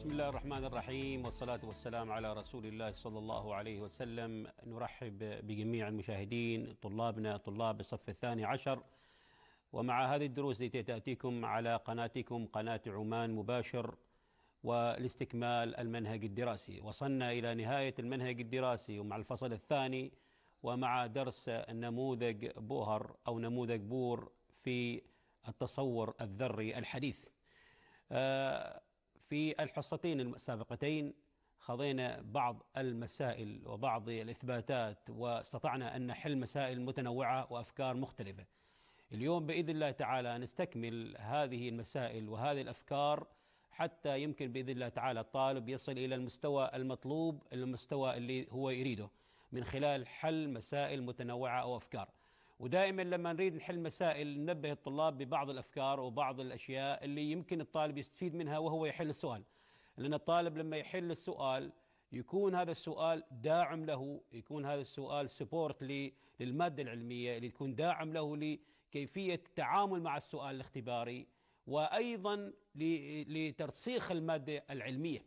بسم الله الرحمن الرحيم والصلاة والسلام على رسول الله صلى الله عليه وسلم نرحب بجميع المشاهدين طلابنا طلاب الصف الثاني عشر ومع هذه الدروس التي تأتيكم على قناتكم قناة عمان مباشر ولاستكمال المنهج الدراسي وصلنا إلى نهاية المنهج الدراسي ومع الفصل الثاني ومع درس نموذج بوهر أو نموذج بور في التصور الذري الحديث آه في الحصتين السابقتين خضينا بعض المسائل وبعض الإثباتات واستطعنا أن نحل مسائل متنوعة وأفكار مختلفة اليوم بإذن الله تعالى نستكمل هذه المسائل وهذه الأفكار حتى يمكن بإذن الله تعالى الطالب يصل إلى المستوى المطلوب المستوى اللي هو يريده من خلال حل مسائل متنوعة أو أفكار ودائما لما نريد نحل مسائل ننبه الطلاب ببعض الافكار وبعض الاشياء اللي يمكن الطالب يستفيد منها وهو يحل السؤال لان الطالب لما يحل السؤال يكون هذا السؤال داعم له يكون هذا السؤال سبورت للماده العلميه اللي تكون داعم له لكيفيه التعامل مع السؤال الاختباري وايضا لترسيخ الماده العلميه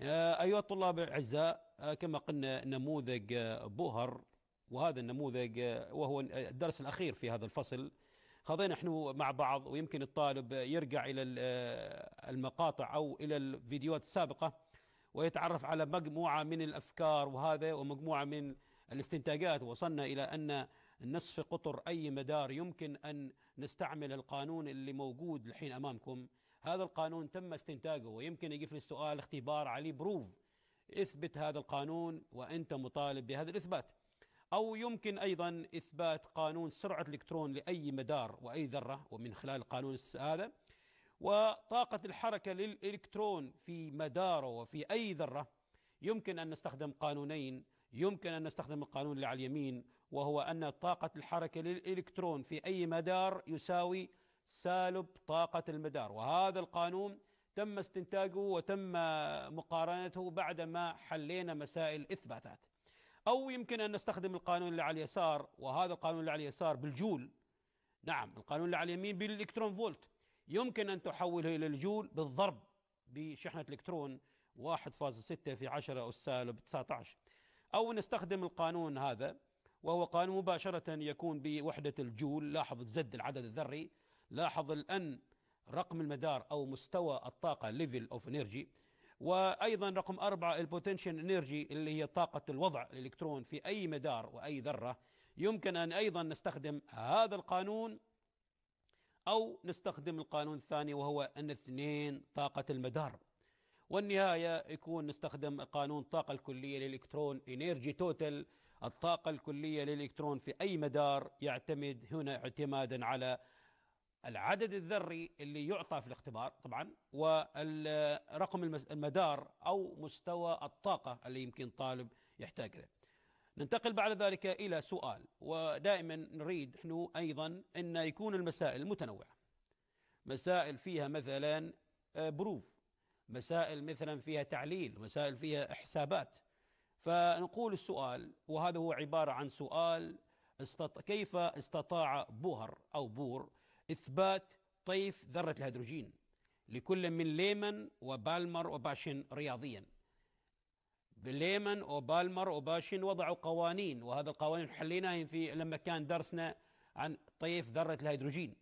آه، أيها الطلاب الأعزاء آه، كما قلنا نموذج آه، بوهر وهذا النموذج آه، وهو آه، الدرس الاخير في هذا الفصل خذينا نحن مع بعض ويمكن الطالب يرجع الى آه، المقاطع او الى الفيديوهات السابقه ويتعرف على مجموعه من الافكار وهذا ومجموعه من الاستنتاجات وصلنا الى ان نصف قطر اي مدار يمكن ان نستعمل القانون اللي موجود الحين امامكم هذا القانون تم استنتاجه ويمكن يجي في السؤال اختبار عليه بروف اثبت هذا القانون وانت مطالب بهذا الاثبات أو يمكن أيضا إثبات قانون سرعة الإلكترون لأي مدار وأي ذرة ومن خلال القانون هذا وطاقة الحركة للإلكترون في مداره وفي أي ذرة يمكن أن نستخدم قانونين يمكن أن نستخدم القانون اللي على اليمين وهو أن طاقة الحركة للإلكترون في أي مدار يساوي سالب طاقة المدار وهذا القانون تم استنتاجه وتم مقارنته بعدما حلينا مسائل إثباتات أو يمكن أن نستخدم القانون اللي على اليسار وهذا القانون اللي على اليسار بالجول نعم القانون اللي على اليمين بالإلكترون فولت يمكن أن تحوله إلى الجول بالضرب بشحنة إلكترون 1.6 في 10 أس سالب 19 أو نستخدم القانون هذا وهو قانون مباشرة يكون بوحدة الجول لاحظ الزد العدد الذري لاحظ الأن رقم المدار أو مستوى الطاقة ليفل أوف انرجي وايضا رقم أربعة البوتنشال انرجي اللي هي طاقه الوضع الالكترون في اي مدار واي ذره يمكن ان ايضا نستخدم هذا القانون او نستخدم القانون الثاني وهو ان اثنين طاقه المدار والنهايه يكون نستخدم قانون الطاقه الكليه للالكترون انرجي توتال الطاقه الكليه للالكترون في اي مدار يعتمد هنا اعتمادا على العدد الذري اللي يعطى في الاختبار طبعا ورقم المدار او مستوى الطاقه اللي يمكن طالب يحتاج له. ننتقل بعد ذلك الى سؤال ودائما نريد نحن ايضا ان يكون المسائل متنوعه. مسائل فيها مثلا آه، بروف، مسائل مثلا فيها تعليل، مسائل فيها حسابات. فنقول السؤال وهذا هو عباره عن سؤال استط... كيف استطاع بوهر او بور إثبات طيف ذرة الهيدروجين لكل من ليمن وبالمر وباشن رياضيا بليمن وبالمر وباشن وضعوا قوانين وهذا القوانين حليناها في لما كان درسنا عن طيف ذرة الهيدروجين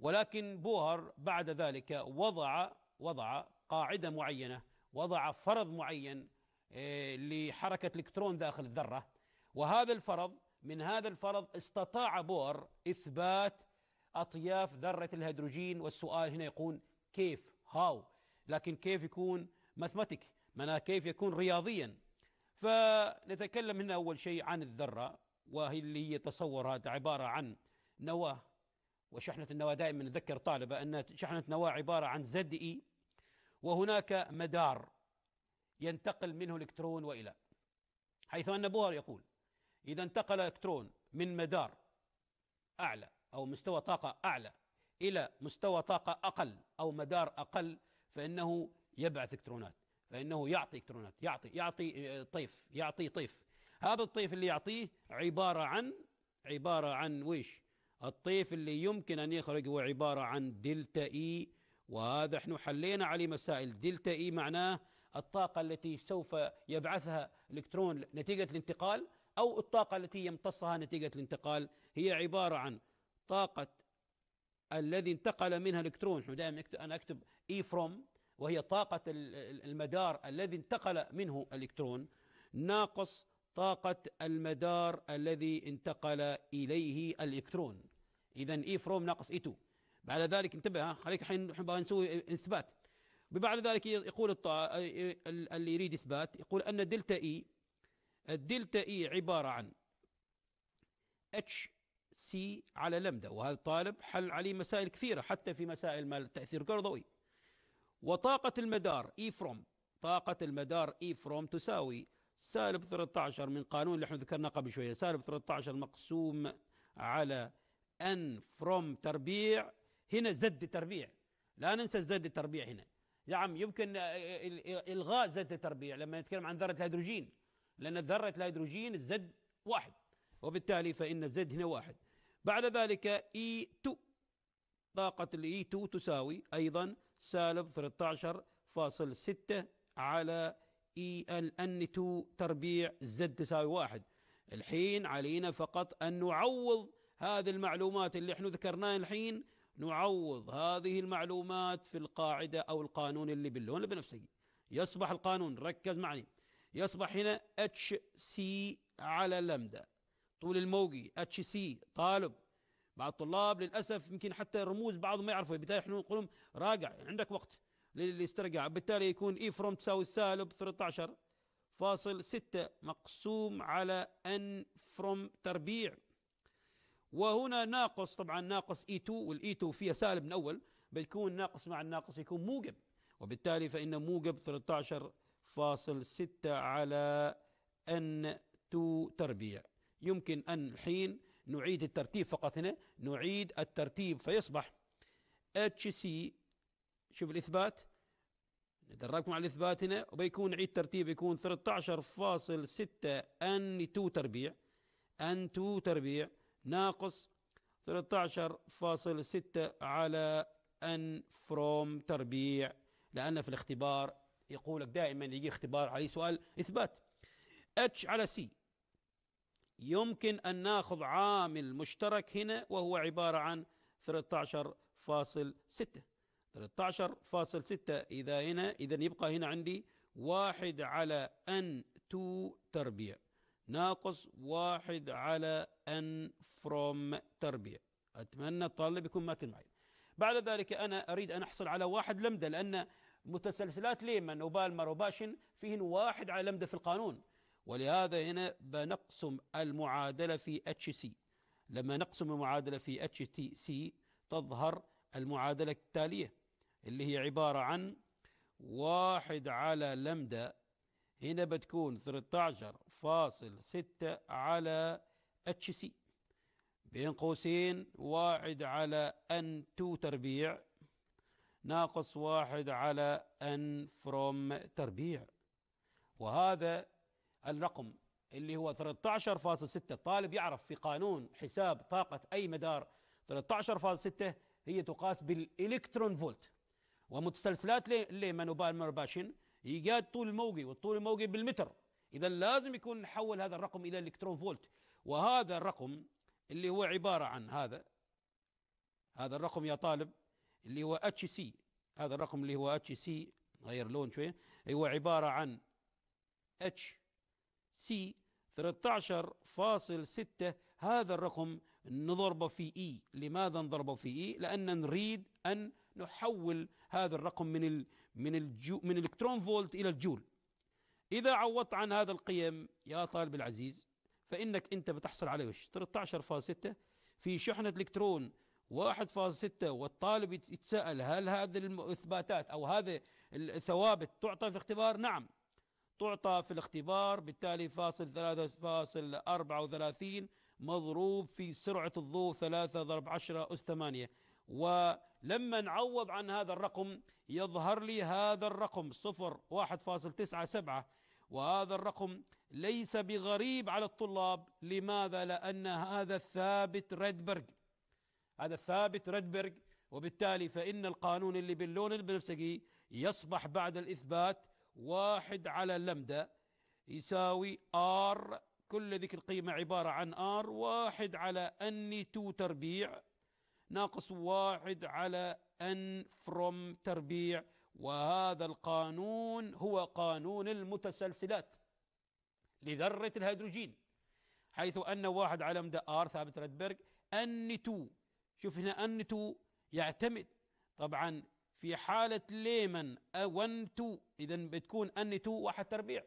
ولكن بوهر بعد ذلك وضع وضع قاعدة معينة وضع فرض معين آه، لحركة الإلكترون داخل الذرة وهذا الفرض من هذا الفرض استطاع بوهر إثبات أطياف ذرة الهيدروجين والسؤال هنا يقول كيف هاو لكن كيف يكون ماثماتيك معناها كيف يكون رياضيا فنتكلم هنا أول شيء عن الذرة وهي اللي هي تصورها عبارة عن نواة وشحنة النواة دائما نذكر طالبة أن شحنة نواة عبارة عن زد إي e، وهناك مدار ينتقل منه الإلكترون وإلى حيث أن بوهر يقول إذا انتقل إلكترون من مدار أعلى أو مستوى طاقة أعلى إلى مستوى طاقة أقل أو مدار أقل فإنه يبعث إلكترونات فإنه يعطي إلكترونات يعطي يعطي آه، طيف يعطي طيف هذا الطيف اللي يعطيه عبارة عن عبارة عن ويش الطيف اللي يمكن أن يخرج هو عبارة عن دلتا إي وهذا احنا حلينا عليه مسائل دلتا إي معناه الطاقة التي سوف يبعثها الإلكترون نتيجة الانتقال أو الطاقة التي يمتصها نتيجة الانتقال هي عبارة عن طاقة الذي انتقل منها الكترون احنا دائما انا اكتب اي e فروم وهي طاقة المدار الذي انتقل منه الإلكترون ناقص طاقة المدار الذي انتقل اليه الالكترون اذا اي فروم ناقص اي e 2 بعد ذلك انتبه خليك الحين نسوي اثبات بعد ذلك يقول الطا... اللي يريد اثبات يقول ان دلتا اي e، الدلتا اي عباره عن اتش سي على لمدة وهذا الطالب حل عليه مسائل كثيرة حتى في مسائل مال التأثير القرضوي وطاقة المدار إي e فروم طاقة المدار إي e فروم تساوي سالب 13 من قانون اللي احنا ذكرناه قبل شوية سالب 13 مقسوم على ان فروم تربيع هنا زد تربيع لا ننسى الزد التربيع هنا نعم يمكن الغاء زد التربيع لما نتكلم عن ذره الهيدروجين لان ذره الهيدروجين الزد واحد وبالتالي فإن زد هنا واحد بعد ذلك إي 2 طاقة الإي 2 تساوي أيضا سالب 13.6 على إي ال أن 2 تربيع زد تساوي واحد الحين علينا فقط أن نعوض هذه المعلومات اللي احنا ذكرناها الحين نعوض هذه المعلومات في القاعدة أو القانون اللي باللون البنفسجي يصبح القانون ركز معي يصبح هنا اتش سي على لمده طول الموجي اتش سي طالب بعض الطلاب للاسف يمكن حتى الرموز بعضهم ما يعرفوا بالتالي احنا نقول لهم راجع عندك وقت للاسترجاع بالتالي يكون اي e فروم تساوي سالب 13 فاصل 6 مقسوم على ان فروم تربيع وهنا ناقص طبعا ناقص اي 2 والاي 2 فيها سالب من اول بيكون ناقص مع الناقص يكون موجب وبالتالي فان موجب 13 فاصل 6 على ان 2 تربيع يمكن أن حين نعيد الترتيب فقط هنا نعيد الترتيب فيصبح HC شوف الإثبات ندربكم على الإثبات هنا وبيكون عيد ترتيب يكون 13.6 أن 2 تربيع أن 2 تربيع ناقص 13.6 على أن فروم تربيع لأن في الاختبار يقول لك دائما يجي اختبار عليه سؤال إثبات اتش على سي يمكن أن ناخذ عامل مشترك هنا وهو عبارة عن 13.6 13.6 إذا هنا إذا يبقى هنا عندي واحد على أن تو تربيع ناقص واحد على أن فروم تربيع أتمنى الطالب يكون ماكن معي بعد ذلك أنا أريد أن أحصل على واحد لمدة لأن متسلسلات ليمن وبالمر وباشن فيهن واحد على لمدة في القانون ولهذا هنا بنقسم المعادلة في اتش سي لما نقسم المعادلة في اتش تي سي تظهر المعادلة التالية اللي هي عبارة عن واحد على لمدا هنا بتكون 13 فاصل على اتش سي بين قوسين واحد على ان تو تربيع ناقص واحد على ان فروم تربيع وهذا الرقم اللي هو 13.6 الطالب يعرف في قانون حساب طاقة أي مدار 13.6 هي تقاس بالإلكترون فولت ومتسلسلات ليمان وبالمر باشن إيجاد طول الموجي والطول الموجي بالمتر إذا لازم يكون نحول هذا الرقم إلى إلكترون فولت وهذا الرقم اللي هو عبارة عن هذا هذا الرقم يا طالب اللي هو اتش سي هذا الرقم اللي هو اتش سي غير لون شويه هو عباره عن اتش سي 13.6 هذا الرقم نضربه في اي e. لماذا نضربه في اي e؟ لان نريد ان نحول هذا الرقم من الـ من الجو من الالكترون فولت الى الجول اذا عوضت عن هذا القيم يا طالب العزيز فانك انت بتحصل على وش 13.6 في شحنه الكترون 1.6 والطالب يتساءل هل هذه الاثباتات او هذه الثوابت تعطى في اختبار نعم تعطى في الاختبار بالتالي فاصل ثلاثة فاصل أربعة وثلاثين مضروب في سرعة الضوء ثلاثة ضرب عشرة أس ثمانية ولما نعوض عن هذا الرقم يظهر لي هذا الرقم صفر واحد فاصل تسعة سبعة وهذا الرقم ليس بغريب على الطلاب لماذا؟ لأن هذا الثابت ريدبرغ هذا الثابت ريدبرغ وبالتالي فإن القانون اللي باللون البنفسجي يصبح بعد الإثبات واحد على لمدة يساوي ار كل ذيك القيمة عبارة عن ار واحد على اني تو تربيع ناقص واحد على ان فروم تربيع وهذا القانون هو قانون المتسلسلات لذرة الهيدروجين حيث أن واحد على مدى آر ثابت ريدبرغ أن 2 شوف هنا أن 2 يعتمد طبعا في حالة ليمن أونتو إذا بتكون أنتو واحد تربيع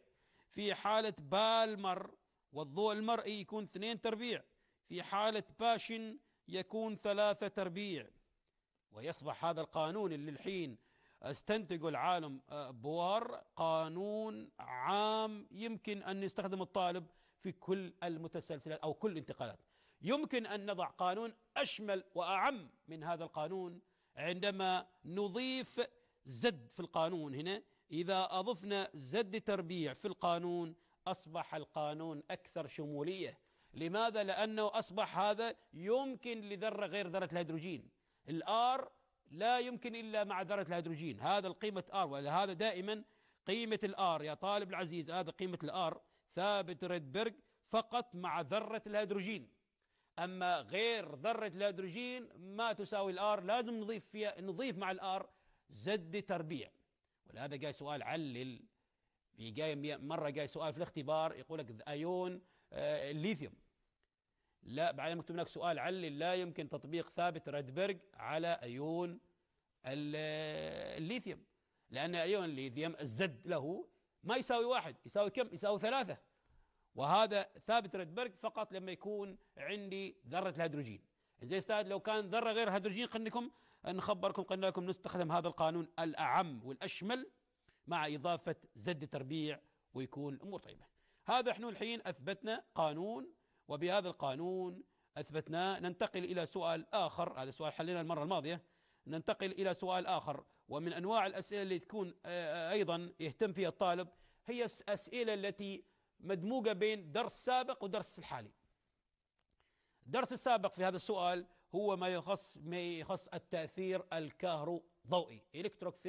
في حالة بالمر والضوء المرئي يكون اثنين تربيع في حالة باشن يكون ثلاثة تربيع ويصبح هذا القانون اللي الحين استنتجه العالم بوار قانون عام يمكن أن يستخدم الطالب في كل المتسلسلات أو كل الانتقالات يمكن أن نضع قانون أشمل وأعم من هذا القانون عندما نضيف زد في القانون هنا إذا أضفنا زد تربيع في القانون أصبح القانون أكثر شمولية لماذا؟ لأنه أصبح هذا يمكن لذرة غير ذرة الهيدروجين الآر لا يمكن إلا مع ذرة الهيدروجين هذا القيمة آر ولهذا دائما قيمة الآر يا طالب العزيز هذا قيمة الآر ثابت ريدبرغ فقط مع ذرة الهيدروجين أما غير ذرة الهيدروجين ما تساوي الآر لازم نضيف فيها نضيف مع الآر زد تربيع ولهذا جاي سؤال علل في جاي مرة جاي سؤال في الاختبار يقول لك أيون آه، الليثيوم لا بعدين مكتوب لك سؤال علل لا يمكن تطبيق ثابت ريدبرج على أيون الليثيوم لأن أيون الليثيوم الزد له ما يساوي واحد يساوي كم؟ يساوي ثلاثة وهذا ثابت ريدبرج فقط لما يكون عندي ذرة الهيدروجين زي استاذ لو كان ذرة غير هيدروجين قلنا لكم نخبركم قلنا لكم نستخدم هذا القانون الأعم والأشمل مع إضافة زد تربيع ويكون الأمور طيبة هذا احنا الحين أثبتنا قانون وبهذا القانون أثبتناه ننتقل إلى سؤال آخر هذا سؤال حلينا المرة الماضية ننتقل إلى سؤال آخر ومن أنواع الأسئلة اللي تكون أيضا يهتم فيها الطالب هي الأسئلة التي مدموجة بين درس سابق ودرس الحالي الدرس السابق في هذا السؤال هو ما يخص ما يخص التأثير الكهروضوئي إلكتروك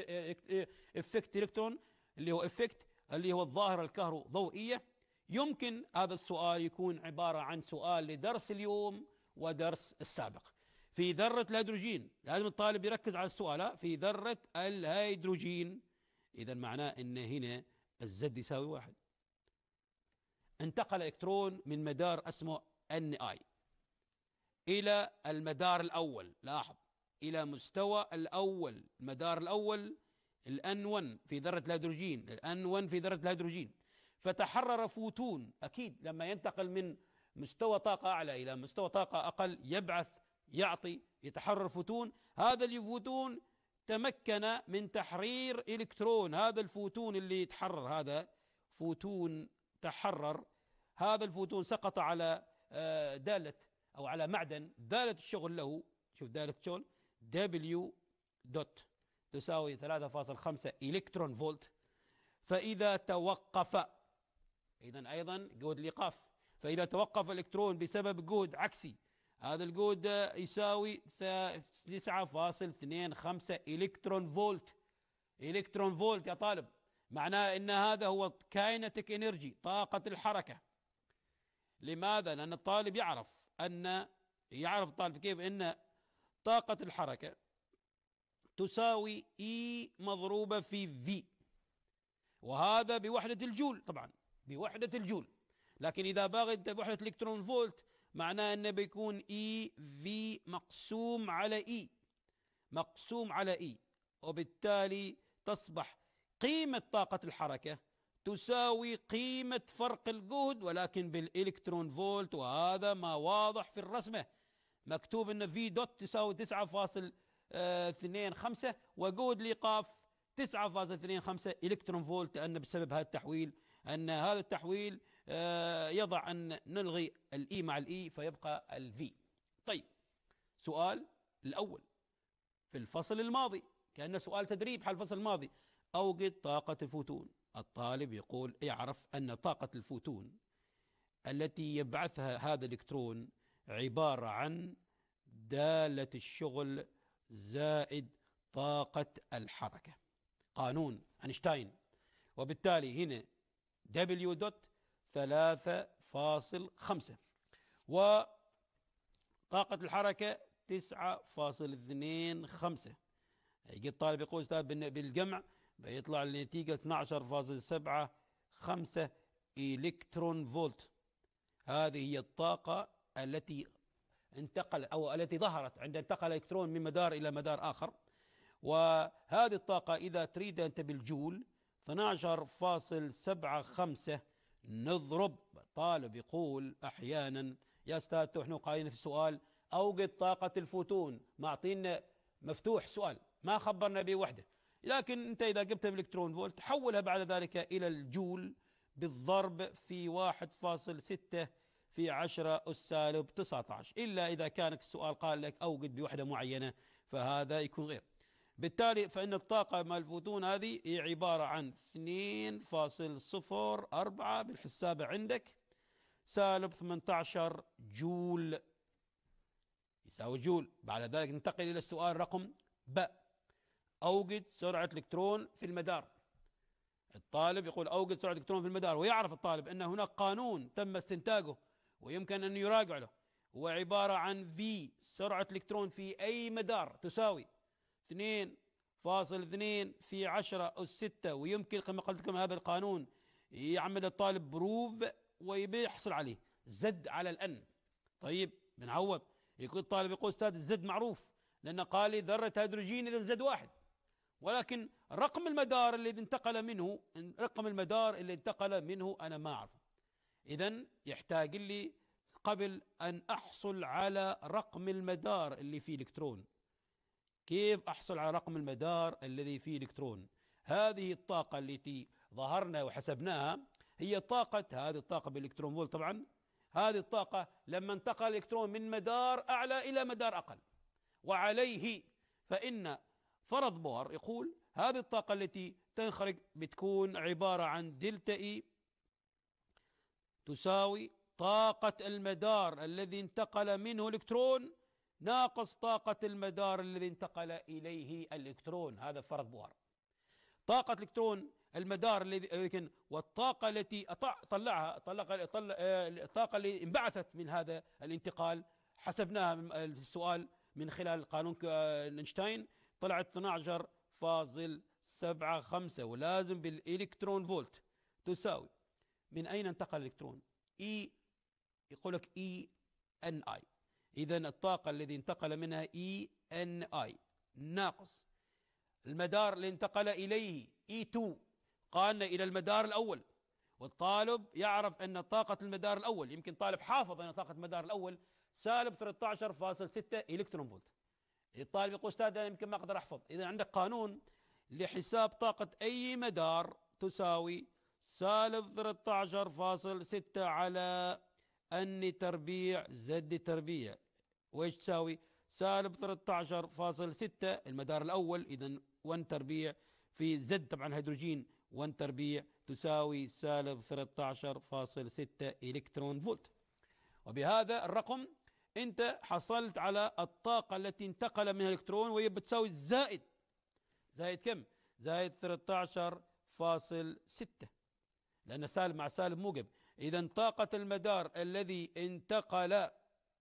إفكت إلكترون اللي هو إفكت اللي هو الظاهرة الكهروضوئية يمكن هذا السؤال يكون عبارة عن سؤال لدرس اليوم ودرس السابق في ذرة الهيدروجين لازم الطالب يركز على السؤال في ذرة الهيدروجين إذا معناه أن هنا الزد يساوي واحد انتقل الكترون من مدار اسمه ان اي الى المدار الاول لاحظ الى مستوى الاول المدار الاول الان 1 في ذره الهيدروجين الان 1 في ذره الهيدروجين فتحرر فوتون اكيد لما ينتقل من مستوى طاقه اعلى الى مستوى طاقه اقل يبعث يعطي يتحرر فوتون هذا الفوتون تمكن من تحرير الكترون هذا الفوتون اللي يتحرر هذا فوتون تحرر هذا الفوتون سقط على آه، دالة أو على معدن دالة الشغل له شوف دالة الشغل دبليو دوت تساوي 3.5 إلكترون فولت فإذا توقف إذا أيضا جهد الإيقاف فإذا توقف الإلكترون بسبب جهد عكسي هذا الجهد يساوي 9.25 إلكترون فولت إلكترون فولت يا طالب معناه ان هذا هو كاينتك انرجي طاقه الحركه لماذا لان الطالب يعرف ان يعرف الطالب كيف ان طاقه الحركه تساوي اي e مضروبه في في وهذا بوحده الجول طبعا بوحده الجول لكن اذا باغي بوحده الكترون فولت معناه انه بيكون اي e، في مقسوم على اي e. مقسوم على اي وبالتالي تصبح قيمة طاقة الحركة تساوي قيمة فرق الجهد ولكن بالإلكترون فولت وهذا ما واضح في الرسمة مكتوب أن في دوت تساوي 9.25 آه، وجهد لقاف 9.25 إلكترون فولت لأن بسبب هذا التحويل أن هذا التحويل آه، يضع أن نلغي الإي مع الإي فيبقى الفي طيب سؤال الأول في الفصل الماضي كأنه سؤال تدريب حال الفصل الماضي أوجد طاقة الفوتون الطالب يقول يعرف أن طاقة الفوتون التي يبعثها هذا الإلكترون عبارة عن دالة الشغل زائد طاقة الحركة قانون أينشتاين وبالتالي هنا دبليو دوت ثلاثة فاصل خمسة وطاقة الحركة تسعة فاصل اثنين خمسة يجي الطالب يقول أستاذ بالجمع بيطلع النتيجة 12.75 إلكترون فولت هذه هي الطاقة التي انتقل أو التي ظهرت عند انتقل إلكترون من مدار إلى مدار آخر وهذه الطاقة إذا تريد أنت بالجول 12.75 نضرب طالب يقول أحيانا يا أستاذ نحن قايلين في السؤال أوجد طاقة الفوتون معطينا مفتوح سؤال ما خبرنا به وحده لكن أنت إذا جبتها بالإلكترون فولت حولها بعد ذلك إلى الجول بالضرب في 1.6 في 10 أس سالب 19 إلا إذا كان السؤال قال لك أوجد بوحدة معينة فهذا يكون غير بالتالي فإن الطاقة مال الفوتون هذه هي عبارة عن 2.04 بالحساب عندك سالب 18 جول يساوي جول بعد ذلك ننتقل إلى السؤال رقم ب اوجد سرعه الكترون في المدار الطالب يقول اوجد سرعه الكترون في المدار ويعرف الطالب ان هناك قانون تم استنتاجه ويمكن ان يراجع له هو عباره عن في سرعه الكترون في اي مدار تساوي 2.2 في 10 أس 6 ويمكن كما قلت لكم هذا القانون يعمل الطالب بروف ويحصل عليه زد على الأن طيب بنعوض يقول الطالب يقول أستاذ الزد معروف لأن قال لي ذرة هيدروجين إذا زد واحد ولكن رقم المدار الذي انتقل منه رقم المدار اللي انتقل منه أنا ما أعرفه إذا يحتاج لي قبل أن أحصل على رقم المدار اللي فيه إلكترون كيف أحصل على رقم المدار الذي فيه إلكترون هذه الطاقة التي ظهرنا وحسبناها هي طاقة هذه الطاقة بالإلكترون فولت طبعا هذه الطاقة لما انتقل الإلكترون من مدار أعلى إلى مدار أقل وعليه فإن فرض بوهر يقول هذه الطاقة التي تنخرج بتكون عبارة عن دلتا إي e تساوي طاقة المدار الذي انتقل منه الإلكترون ناقص طاقة المدار الذي انتقل إليه الإلكترون هذا فرض بوهر طاقة الإلكترون المدار الذي لكن والطاقة التي طلعها طلق طلع آه، الطاقة اللي انبعثت من هذا الانتقال حسبناها في السؤال من خلال قانون آه، اينشتاين طلعت 12 فاصل سبعة خمسة ولازم بالإلكترون فولت تساوي من أين انتقل الإلكترون إي e، يقول لك إي أن أي إذا الطاقة الذي انتقل منها إي أن أي ناقص المدار اللي انتقل إليه إي e 2 قالنا إلى المدار الأول والطالب يعرف أن طاقة المدار الأول يمكن طالب حافظ أن طاقة المدار الأول سالب 13.6 إلكترون فولت الطالب يقول أستاذ أنا يمكن ما أقدر أحفظ إذا عندك قانون لحساب طاقة أي مدار تساوي سالب 13 فاصل 6 على أن تربيع زد تربيع وإيش تساوي سالب 13 فاصل 6 المدار الأول إذا 1 تربيع في زد طبعا هيدروجين 1 تربيع تساوي سالب 13 فاصل 6 إلكترون فولت وبهذا الرقم انت حصلت على الطاقة التي انتقل منها الالكترون وهي بتساوي زائد زائد كم زائد 13.6 لأن سالب مع سالب موجب إذا طاقة المدار الذي انتقل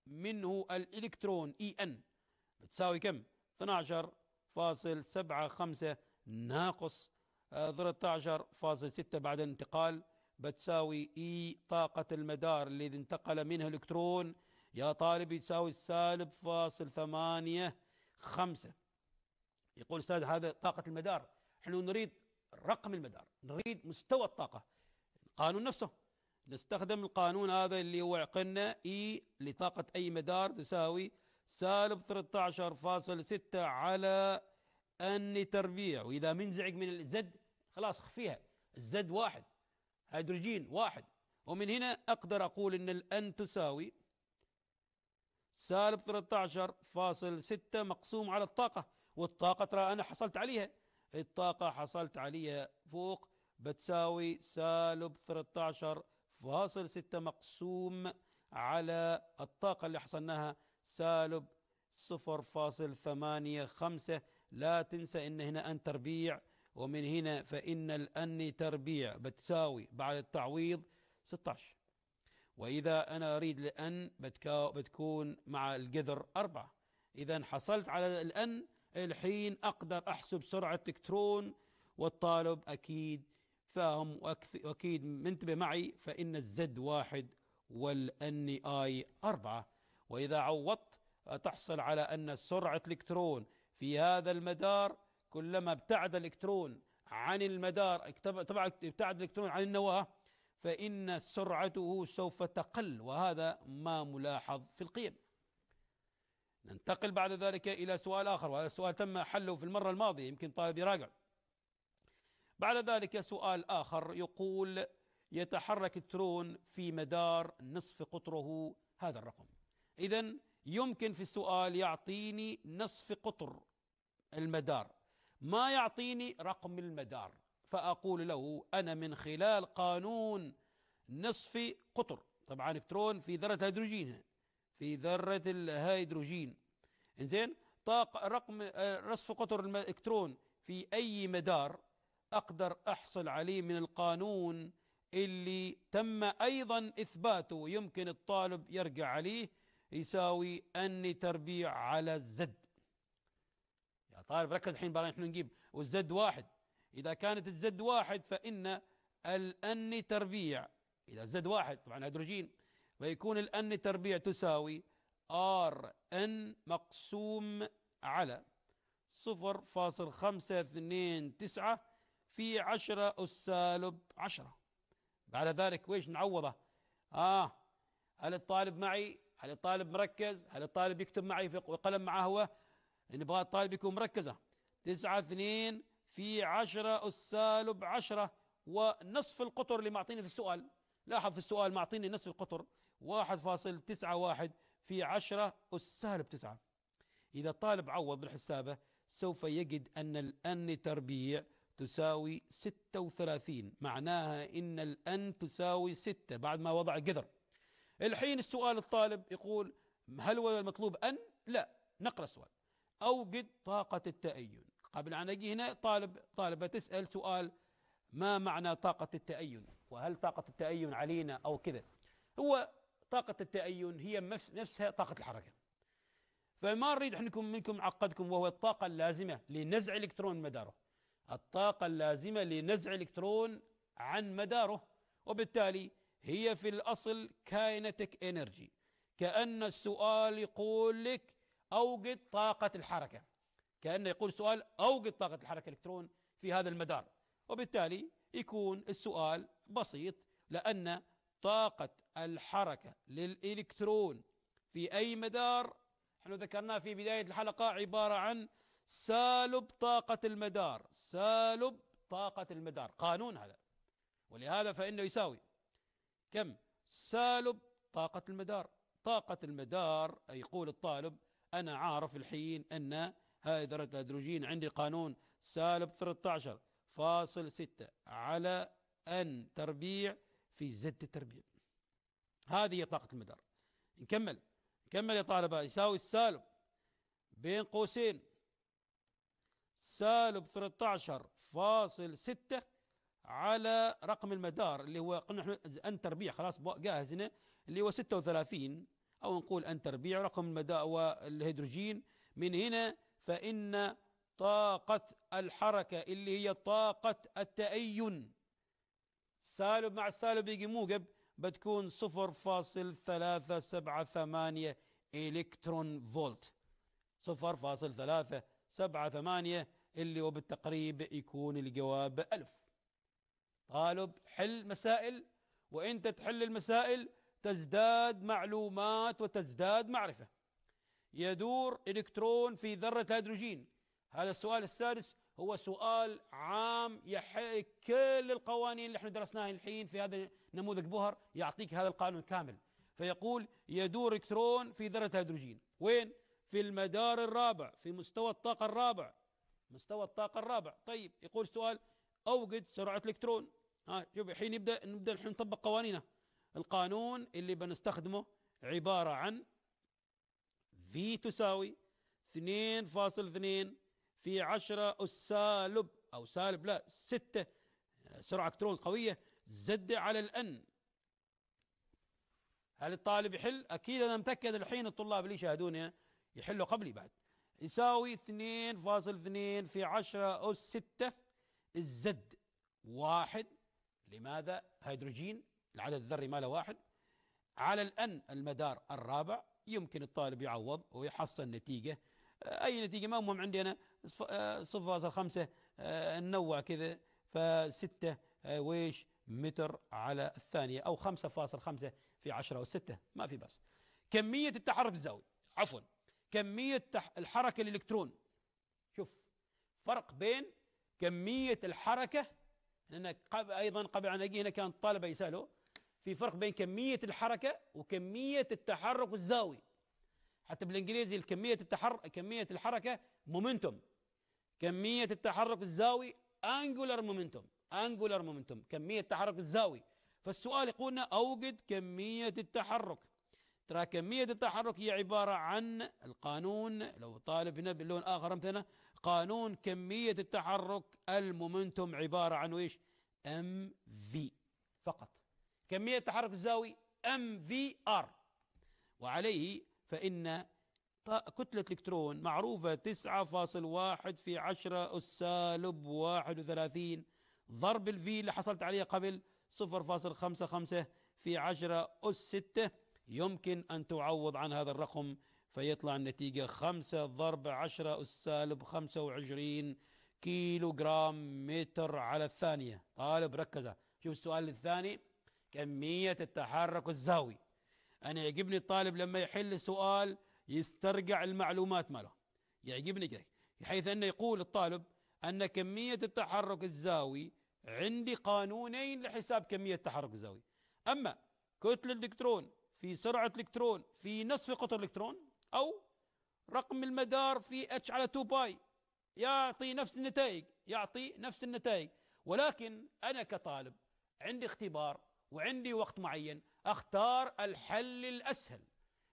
منه الإلكترون إي e إن بتساوي كم 12.75 ناقص 13.6 آه، بعد الانتقال بتساوي إي e طاقة المدار الذي انتقل منها الإلكترون يا طالب يساوي السالب فاصل ثمانية خمسة يقول أستاذ هذا طاقة المدار نحن نريد رقم المدار نريد مستوى الطاقة القانون نفسه نستخدم القانون هذا اللي هو عقلنا إي لطاقة أي مدار تساوي سالب 13.6 على أن تربيع وإذا منزعج من الزد خلاص خفيها الزد واحد هيدروجين واحد ومن هنا أقدر أقول أن الأن تساوي سالب 13.6 مقسوم على الطاقة والطاقة ترى أنا حصلت عليها الطاقة حصلت عليها فوق بتساوي سالب 13.6 مقسوم على الطاقة اللي حصلناها سالب 0.85 لا تنسى ان هنا ان تربيع ومن هنا فان الان تربيع بتساوي بعد التعويض 16 وإذا أنا أريد لأن بتكون مع الجذر أربعة إذا حصلت على الأن الحين أقدر أحسب سرعة إلكترون والطالب أكيد فاهم وأكيد منتبه معي فإن الزد واحد والأن آي أربعة وإذا عوضت تحصل على أن سرعة الإلكترون في هذا المدار كلما ابتعد الإلكترون عن المدار طبعا ابتعد الإلكترون عن النواة فإن سرعته سوف تقل وهذا ما ملاحظ في القيم ننتقل بعد ذلك إلى سؤال آخر وهذا السؤال تم حله في المرة الماضية يمكن طالب يراجع بعد ذلك سؤال آخر يقول يتحرك الترون في مدار نصف قطره هذا الرقم إذا يمكن في السؤال يعطيني نصف قطر المدار ما يعطيني رقم المدار فأقول له أنا من خلال قانون نصف قطر طبعا إلكترون في ذرة هيدروجين في ذرة الهيدروجين إنزين طاق رقم آه، نصف قطر الإلكترون في أي مدار أقدر أحصل عليه من القانون اللي تم أيضا إثباته يمكن الطالب يرجع عليه يساوي أن تربيع على الزد يا طالب ركز الحين بقى نحن نجيب والزد واحد إذا كانت الزد واحد فإن الأن تربيع إذا زد واحد طبعا هيدروجين فيكون الأن تربيع تساوي ار ان مقسوم على صفر فاصل خمسة اثنين تسعة في عشرة السالب عشرة بعد ذلك ويش نعوضه آه هل الطالب معي هل الطالب مركز هل الطالب يكتب معي في قلم معه هو نبغى الطالب يكون مركزة تسعة اثنين في عشرة السالب عشرة ونصف القطر اللي معطيني في السؤال لاحظ في السؤال معطيني نصف القطر واحد فاصل تسعة واحد في عشرة السالب تسعة إذا الطالب عوض بالحسابة سوف يجد أن الأن تربيع تساوي ستة وثلاثين معناها إن الأن تساوي ستة بعد ما وضع الجذر الحين السؤال الطالب يقول هل هو المطلوب أن؟ لا نقرأ السؤال أوجد طاقة التأين قبل أن أجي هنا طالب طالبة تسأل سؤال ما معنى طاقة التأين وهل طاقة التأين علينا أو كذا هو طاقة التأين هي نفسها طاقة الحركة فما نريد احنا منكم عقدكم وهو الطاقة اللازمة لنزع الكترون مداره الطاقة اللازمة لنزع الكترون عن مداره وبالتالي هي في الأصل كاينتك انرجي كأن السؤال يقول لك أوجد طاقة الحركة كأنه يقول سؤال أوجد طاقة الحركة الإلكترون في هذا المدار وبالتالي يكون السؤال بسيط لأن طاقة الحركة للإلكترون في أي مدار نحن ذكرناه في بداية الحلقة عبارة عن سالب طاقة المدار سالب طاقة المدار قانون هذا ولهذا فإنه يساوي كم سالب طاقة المدار طاقة المدار يقول الطالب أنا عارف الحين أن هذه ذرة الهيدروجين عندي قانون سالب 13 فاصل 6 على أن تربيع في زد التربيع هذه هي طاقة المدار نكمل نكمل يا طالبة يساوي السالب بين قوسين سالب 13 فاصل 6 على رقم المدار اللي هو قلنا احنا ان تربيع خلاص جاهز هنا اللي هو 36 او نقول ان تربيع رقم المدار والهيدروجين من هنا فإن طاقة الحركة اللي هي طاقة التأين سالب مع سالب يجي موجب بتكون صفر فاصل ثلاثة سبعة ثمانية إلكترون فولت صفر فاصل ثلاثة سبعة ثمانية اللي وبالتقريب يكون الجواب ألف طالب حل مسائل وانت تحل المسائل تزداد معلومات وتزداد معرفه يدور إلكترون في ذرة الهيدروجين هذا السؤال السادس هو سؤال عام يحيي كل القوانين اللي احنا درسناها الحين في هذا نموذج بوهر يعطيك هذا القانون كامل فيقول يدور الكترون في ذره الهيدروجين وين في المدار الرابع في مستوى الطاقه الرابع مستوى الطاقه الرابع طيب يقول السؤال اوجد سرعه الكترون ها شوف الحين نبدا نبدا الحين نطبق قوانينه القانون اللي بنستخدمه عباره عن في تساوي 2.2 في 10 أس سالب أو سالب لا 6 سرعة إلكترون قوية زد على الأن هل الطالب يحل؟ أكيد أنا متأكد الحين الطلاب اللي يشاهدوني يحلوا قبلي بعد يساوي 2.2 في 10 أس 6 الزد واحد لماذا؟ هيدروجين العدد الذري ماله واحد على الأن المدار الرابع يمكن الطالب يعوض ويحصل نتيجة آه، أي نتيجة ما مهم عندي أنا 0.5 آه، آه، ننوع كذا فستة ويش متر على الثانية أو 5.5 في 10 أو 6 ما في بس كمية التحرك الزاوي عفوا كمية الحركة الإلكترون شوف فرق بين كمية الحركة لأن أيضا قبل أن أجي هنا كان الطالب يسأله في فرق بين كمية الحركة وكمية التحرك الزاوي حتى بالانجليزي الكمية التحرك كمية الحركة مومنتوم كمية التحرك الزاوي انجولار مومنتوم انجولار مومنتوم كمية التحرك الزاوي فالسؤال يقولنا اوجد كمية التحرك ترى كمية التحرك هي عبارة عن القانون لو طالب هنا باللون آخر مثلا قانون كمية التحرك المومنتوم عبارة عن ايش؟ ام في فقط كمية التحرك الزاوي ام في ار وعليه فإن كتلة الكترون معروفة 9.1 في 10 أس سالب 31 ضرب الفي اللي حصلت عليها قبل 0.55 في 10 أس 6 يمكن أن تعوض عن هذا الرقم فيطلع النتيجة 5 ضرب 10 أس سالب 25 كيلو جرام متر على الثانية طالب ركز شوف السؤال الثاني كمية التحرك الزاوي أنا يعجبني الطالب لما يحل سؤال يسترجع المعلومات ماله يعجبني كذا بحيث أنه يقول الطالب أن كمية التحرك الزاوي عندي قانونين لحساب كمية التحرك الزاوي أما كتل الإلكترون في سرعة الإلكترون في نصف قطر الإلكترون أو رقم المدار في اتش على 2 باي يعطي نفس النتائج يعطي نفس النتائج ولكن أنا كطالب عندي اختبار وعندي وقت معين اختار الحل الاسهل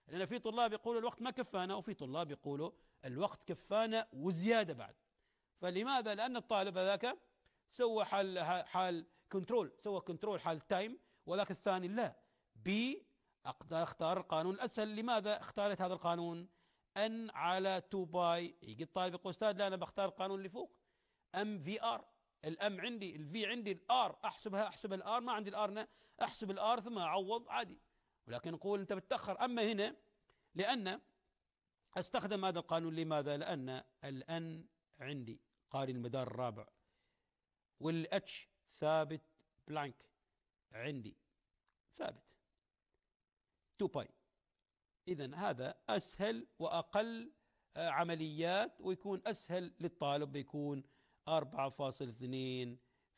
لان في طلاب يقولوا الوقت ما كفانا وفي طلاب يقولوا الوقت كفانا وزياده بعد فلماذا لان الطالب هذاك سوى حال حال كنترول سوى كنترول حال تايم وذاك الثاني لا بي اقدر اختار القانون الاسهل لماذا اختارت هذا القانون ان على تو باي يجي الطالب يقول استاذ لا انا بختار القانون اللي فوق ام في ار الام عندي الفي عندي الار احسبها احسب الار ما عندي الار احسب الار ثم اعوض عادي ولكن نقول انت بتاخر اما هنا لان استخدم هذا القانون لماذا؟ لان الان عندي قارن المدار الرابع والاتش ثابت بلانك عندي ثابت 2 باي اذا هذا اسهل واقل آه، عمليات ويكون اسهل للطالب بيكون 4.2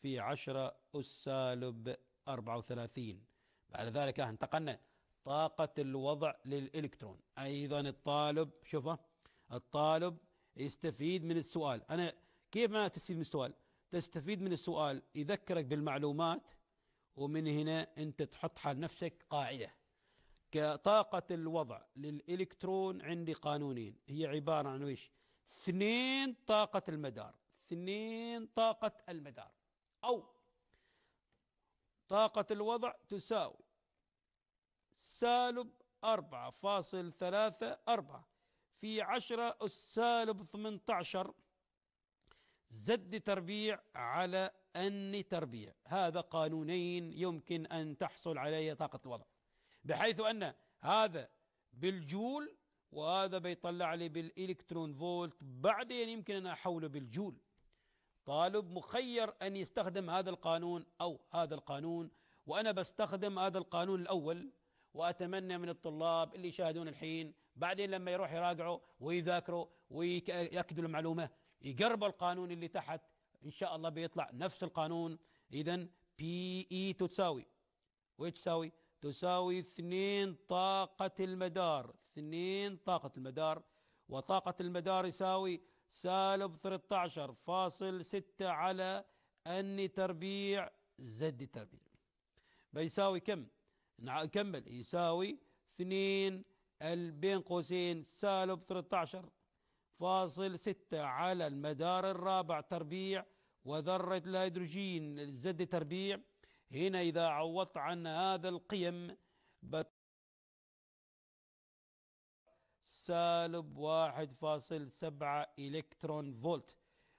في 10 السالب 34 بعد ذلك انتقلنا طاقة الوضع للإلكترون أيضا الطالب شوفه الطالب يستفيد من السؤال أنا كيف ما تستفيد من السؤال تستفيد من السؤال يذكرك بالمعلومات ومن هنا أنت تحط حال نفسك قاعدة كطاقة الوضع للإلكترون عندي قانونين هي عبارة عن ويش اثنين طاقة المدار اثنين طاقة المدار أو طاقة الوضع تساوي سالب أربعة فاصل ثلاثة أربعة في عشرة السالب 18 زد تربيع على أن تربيع هذا قانونين يمكن أن تحصل عليه طاقة الوضع بحيث أن هذا بالجول وهذا بيطلع لي بالإلكترون فولت بعدين يمكن أن أحوله بالجول طالب مخير أن يستخدم هذا القانون أو هذا القانون وأنا بستخدم هذا القانون الأول وأتمنى من الطلاب اللي يشاهدون الحين بعدين لما يروح يراجعوا ويذاكروا ويأكدوا المعلومة يقربوا القانون اللي تحت إن شاء الله بيطلع نفس القانون إذا بي إي e تساوي وإيش تساوي؟ تساوي اثنين طاقة المدار اثنين طاقة المدار وطاقة المدار يساوي سالب 13 فاصل 6 على ان تربيع زد تربيع بيساوي كم نكمل يساوي 2 بين قوسين سالب 13 فاصل 6 على المدار الرابع تربيع وذرة الهيدروجين زد تربيع هنا إذا عوضت عن هذا القيم سالب 1.7 إلكترون فولت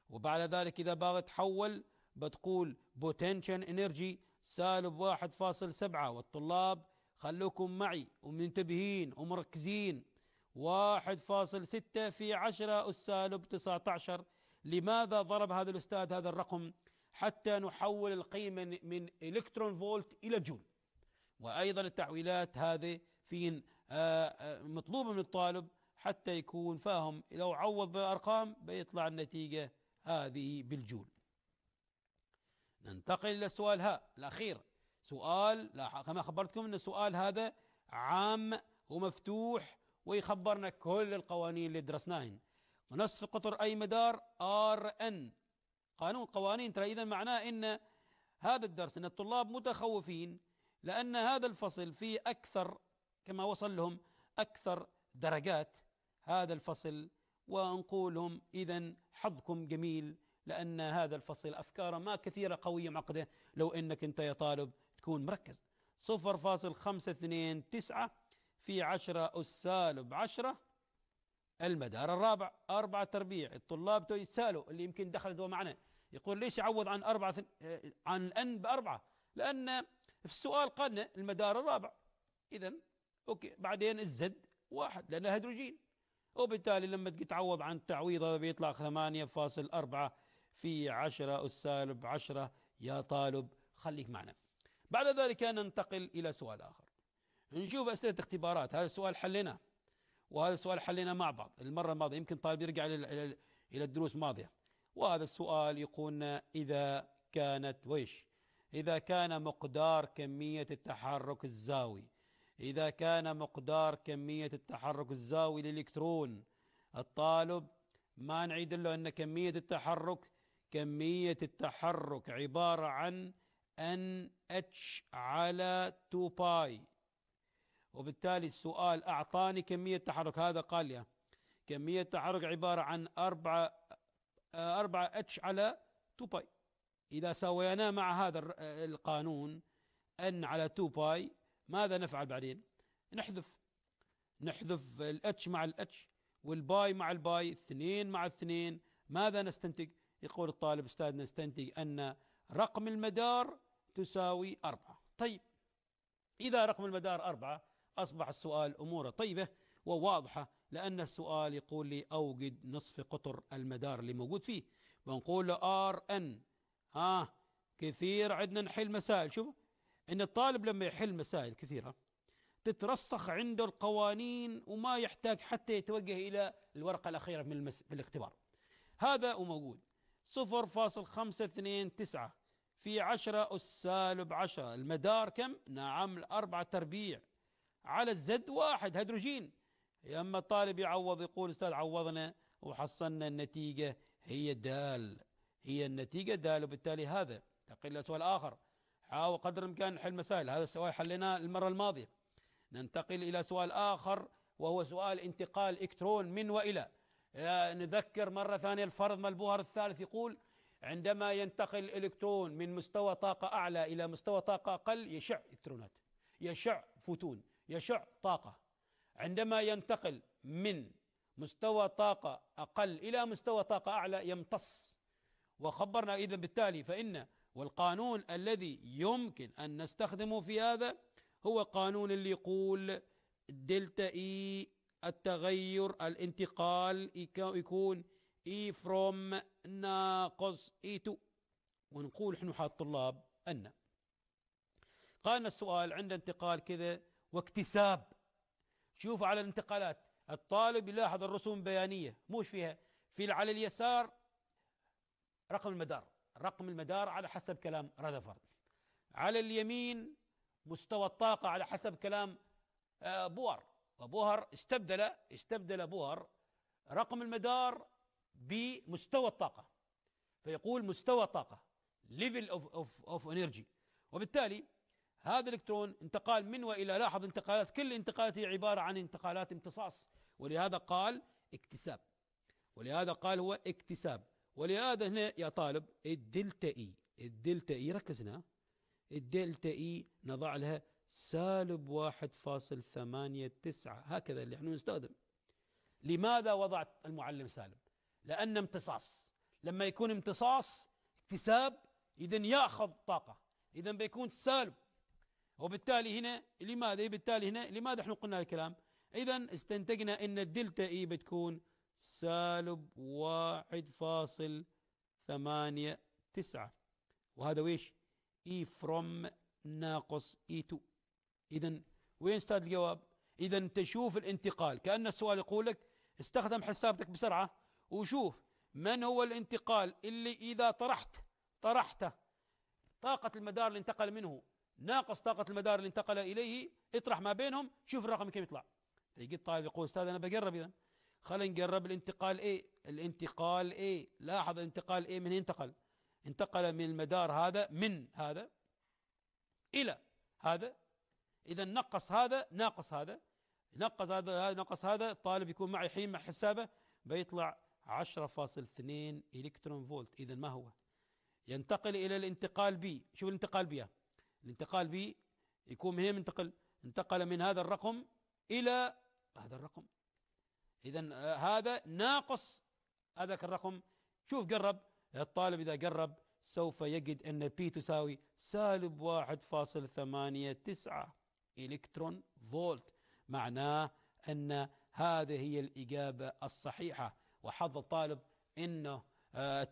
وبعد ذلك إذا باغي تحول بتقول بوتنشن انرجي سالب 1.7 والطلاب خلوكم معي ومنتبهين ومركزين 1.6 في 10 أس 19 لماذا ضرب هذا الأستاذ هذا الرقم حتى نحول القيمة من إلكترون فولت إلى جول وأيضا التحويلات هذه في مطلوبة من الطالب حتى يكون فاهم لو عوض بالأرقام بيطلع النتيجة هذه بالجول ننتقل إلى السؤال ها الأخير سؤال كما خبرتكم أن السؤال هذا عام ومفتوح ويخبرنا كل القوانين اللي درسناهن ونصف قطر أي مدار آر أن قانون قوانين ترى إذا معناه أن هذا الدرس أن الطلاب متخوفين لأن هذا الفصل فيه أكثر كما وصل لهم أكثر درجات هذا الفصل ونقول لهم إذا حظكم جميل لأن هذا الفصل أفكاره ما كثيرة قوية معقدة لو أنك أنت يا طالب تكون مركز صفر فاصل خمسة اثنين تسعة في عشرة السالب عشرة المدار الرابع أربعة تربيع الطلاب يتسالوا اللي يمكن دخلت معنا يقول ليش يعوض عن أربعة عن الأن بأربعة لأن في السؤال قالنا المدار الرابع إذا اوكي بعدين الزد واحد لانه هيدروجين وبالتالي لما تعوض عن تعويض هذا بيطلع 8.4 في 10 أس سالب 10 يا طالب خليك معنا بعد ذلك ننتقل إلى سؤال آخر نشوف أسئلة اختبارات هذا السؤال حليناه وهذا السؤال حليناه مع بعض المرة الماضية يمكن طالب يرجع إلى إلى الدروس الماضية وهذا السؤال يقولنا إذا كانت ويش إذا كان مقدار كمية التحرك الزاوي إذا كان مقدار كمية التحرك الزاوي للإلكترون الطالب ما نعيد له أن كمية التحرك كمية التحرك عبارة عن ان اتش على 2 باي وبالتالي السؤال اعطاني كميه تحرك هذا قال لي كميه تحرك عباره عن 4 4 اتش على 2 باي اذا سويناه مع هذا آه، القانون ان على 2 باي ماذا نفعل بعدين نحذف نحذف الاتش مع الاتش والباي مع الباي اثنين مع اثنين ماذا نستنتج يقول الطالب استاذ نستنتج أن رقم المدار تساوي أربعة طيب إذا رقم المدار أربعة أصبح السؤال أموره طيبة وواضحة لأن السؤال يقول لي أوجد نصف قطر المدار اللي موجود فيه ونقول له ار ان ها آه، كثير عندنا نحل مسائل شوفوا ان الطالب لما يحل مسائل كثيره تترسخ عنده القوانين وما يحتاج حتى يتوجه الى الورقه الاخيره من المس... في الاختبار هذا وموجود 0.529 في 10 أس سالب 10 المدار كم؟ نعم الأربعة تربيع على الزد واحد هيدروجين أما الطالب يعوض يقول أستاذ عوضنا وحصلنا النتيجة هي دال هي النتيجة دال وبالتالي هذا تقل سؤال آخر حاول قدر الامكان نحل مسائل هذا السؤال حليناه المره الماضيه ننتقل الى سؤال اخر وهو سؤال انتقال الكترون من والى نذكر مره ثانيه الفرض ما البوهر الثالث يقول عندما ينتقل الالكترون من مستوى طاقه اعلى الى مستوى طاقه اقل يشع الكترونات يشع فوتون يشع طاقه عندما ينتقل من مستوى طاقه اقل الى مستوى طاقه اعلى يمتص وخبرنا اذا بالتالي فان والقانون الذي يمكن أن نستخدمه في هذا هو قانون اللي يقول دلتا إي e التغير الانتقال يكون إي e فروم ناقص إي e تو ونقول إحنا حال الطلاب أن قالنا السؤال عند انتقال كذا واكتساب شوفوا على الانتقالات الطالب يلاحظ الرسوم بيانية موش فيها في على اليسار رقم المدار رقم المدار على حسب كلام رذفر على اليمين مستوى الطاقة على حسب كلام آه، بوهر وبوهر استبدل استبدل بوهر رقم المدار بمستوى الطاقة فيقول مستوى طاقة ليفل اوف اوف اوف انرجي وبالتالي هذا الالكترون انتقال من والى لاحظ انتقالات كل انتقالات هي عباره عن انتقالات امتصاص ولهذا قال اكتساب ولهذا قال هو اكتساب ولهذا هنا يا طالب الدلتا اي e، الدلتا اي e ركزنا الدلتا اي e نضع لها سالب واحد فاصل ثمانية تسعة هكذا اللي احنا نستخدم لماذا وضعت المعلم سالب لأن امتصاص لما يكون امتصاص اكتساب إذا يأخذ طاقة إذا بيكون سالب وبالتالي هنا لماذا إيه بالتالي هنا لماذا احنا قلنا الكلام إذا استنتجنا أن الدلتا إي بتكون سالب واحد فاصل ثمانية تسعة وهذا ويش E from ناقص E2 إذا وين استاذ الجواب إذا تشوف الانتقال كأن السؤال يقول لك استخدم حسابتك بسرعة وشوف من هو الانتقال اللي إذا طرحت طرحته طاقة المدار اللي انتقل منه ناقص طاقة المدار اللي انتقل إليه اطرح ما بينهم شوف الرقم كم يطلع يجي الطالب يقول استاذ أنا بقرب إذا خلينا نجرب الانتقال ايه الانتقال ايه لاحظ الانتقال ايه من انتقل انتقل من المدار هذا من هذا الى هذا اذا نقص هذا ناقص هذا نقص هذا نقص هذا الطالب يكون معي حين مع حسابه بيطلع 10.2 الكترون فولت اذا ما هو ينتقل الى الانتقال بي شوف الانتقال بي الانتقال بي يكون من هنا منتقل انتقل من هذا الرقم الى هذا الرقم إذا آه، هذا ناقص هذاك الرقم شوف قرب الطالب إذا قرب سوف يجد أن بي تساوي سالب واحد فاصل ثمانية تسعة إلكترون فولت معناه أن هذه هي الإجابة الصحيحة وحظ الطالب أنه آه،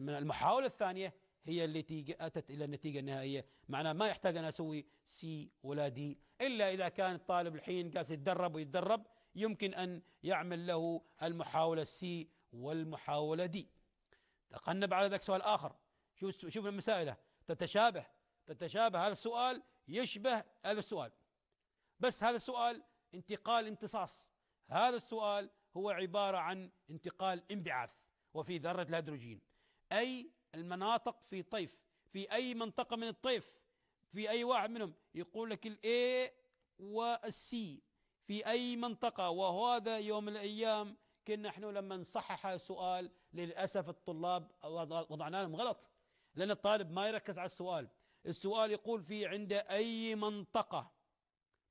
من المحاولة الثانية هي التي أتت إلى النتيجة النهائية معناه ما يحتاج أن أسوي سي ولا دي إلا إذا كان الطالب الحين قاعد يتدرب ويتدرب يمكن أن يعمل له المحاولة سي والمحاولة دي تقنب على ذلك سؤال آخر شوف شوف المسائلة تتشابه تتشابه هذا السؤال يشبه هذا السؤال بس هذا السؤال انتقال امتصاص هذا السؤال هو عبارة عن انتقال انبعاث وفي ذرة الهيدروجين أي المناطق في طيف في أي منطقة من الطيف في أي واحد منهم يقول لك الA والسي في أي منطقة وهذا يوم الأيام كنا نحن لما نصحح سؤال للأسف الطلاب وضعنا لهم غلط لأن الطالب ما يركز على السؤال السؤال يقول في عند أي منطقة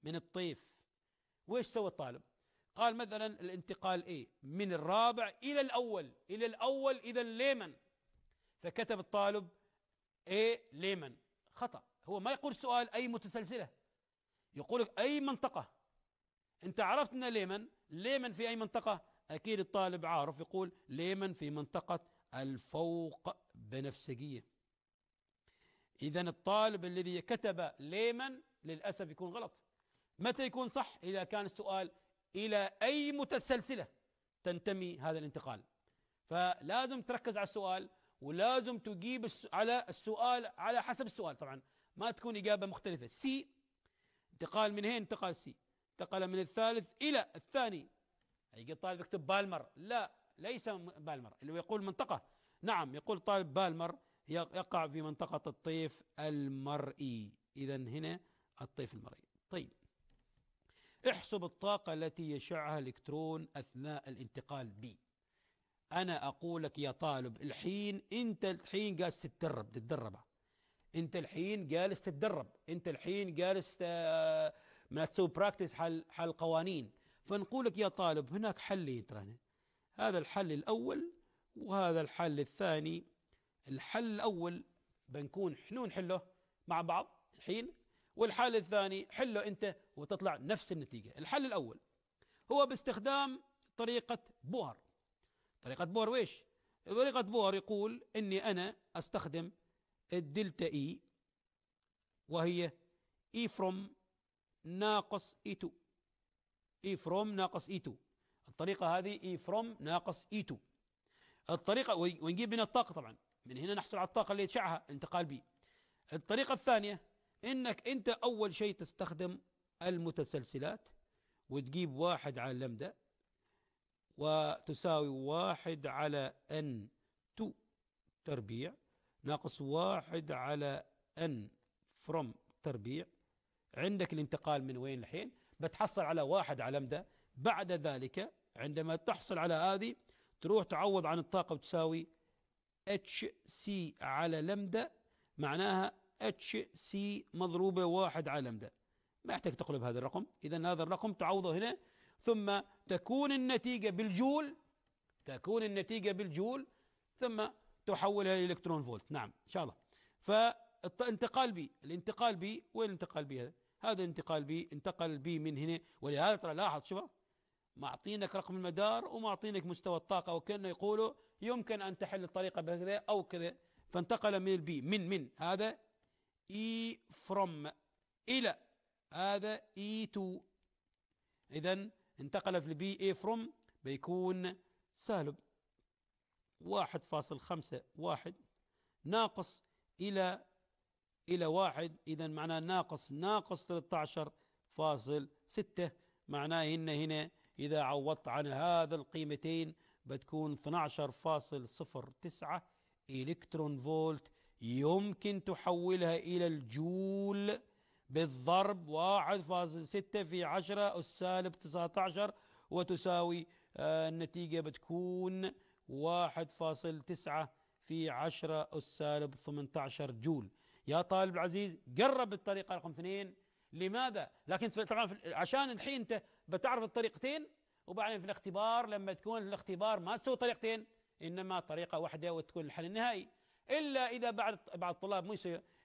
من الطيف وإيش سوى الطالب قال مثلا الانتقال ايه من الرابع الى الاول الى الاول اذا ليمن فكتب الطالب ايه ليمن خطا هو ما يقول سؤال اي متسلسله يقول اي منطقه انت عرفت ان ليمن ليمن في اي منطقة اكيد الطالب عارف يقول ليمن في منطقة الفوق بنفسجية اذا الطالب الذي كتب ليمن للأسف يكون غلط متى يكون صح اذا كان السؤال الى اي متسلسلة تنتمي هذا الانتقال فلازم تركز على السؤال ولازم تجيب على السؤال على حسب السؤال طبعا ما تكون إجابة مختلفة سي انتقال من هنا انتقال سي انتقل من الثالث إلى الثاني يجي يعني الطالب يكتب بالمر لا ليس بالمر اللي يقول منطقة نعم يقول طالب بالمر يقع في منطقة الطيف المرئي إذا هنا الطيف المرئي طيب احسب الطاقة التي يشعها الإلكترون أثناء الانتقال بي أنا أقول لك يا طالب الحين أنت الحين جالس تتدرب تتدرب أنت الحين جالس تتدرب أنت الحين جالس ما تسوي براكتس حل حل قوانين فنقول لك يا طالب هناك حلين ترى هذا الحل الاول وهذا الحل الثاني الحل الاول بنكون احنا نحله مع بعض الحين والحل الثاني حله انت وتطلع نفس النتيجه الحل الاول هو باستخدام طريقه بوهر طريقه بوهر ويش طريقه بوهر يقول اني انا استخدم الدلتا اي e، وهي اي e فروم ناقص اي 2 اي فروم ناقص اي 2 الطريقة هذه إي e فروم ناقص اي 2 الطريقة ونجيب من الطاقة طبعا من هنا نحصل على الطاقة اللي يدفعها انتقال بي الطريقة الثانية انك انت اول شيء تستخدم المتسلسلات وتجيب واحد على لمدا وتساوي واحد على ان تو تربيع ناقص واحد على ان فروم تربيع عندك الانتقال من وين الحين بتحصل على واحد علم ده بعد ذلك عندما تحصل على هذه تروح تعوض عن الطاقة وتساوي اتش سي على لمدة معناها اتش سي مضروبة واحد على لمدة ما يحتاج تقلب هذا الرقم إذا هذا الرقم تعوضه هنا ثم تكون النتيجة بالجول تكون النتيجة بالجول ثم تحولها إلى إلكترون فولت نعم إن شاء الله فالانتقال بي الانتقال بي وين الانتقال بي هذا هذا انتقال بي انتقل بي من هنا ولهذا ترى لاحظ شوف معطينك رقم المدار ومعطينك مستوى الطاقة وكأنه يقولوا يمكن أن تحل الطريقة بكذا أو كذا فانتقل من البي من من هذا إي e فروم إلى هذا إي تو إذا انتقل في البي إي فروم بيكون سالب واحد فاصل خمسة واحد ناقص إلى إلى واحد إذا معناه ناقص ناقص 13.6 معناه إن هنا إذا عوضت عن هذا القيمتين بتكون 12.09 إلكترون فولت يمكن تحولها إلى الجول بالضرب 1.6 في 10 السالب 19 وتساوي آه النتيجة بتكون 1.9 في 10 السالب 18 جول يا طالب العزيز قرب الطريقة رقم اثنين لماذا؟ لكن طبعا عشان الحين انت بتعرف الطريقتين وبعدين في الاختبار لما تكون الاختبار ما تسوي طريقتين انما طريقه واحده وتكون الحل النهائي الا اذا بعد بعض الطلاب مو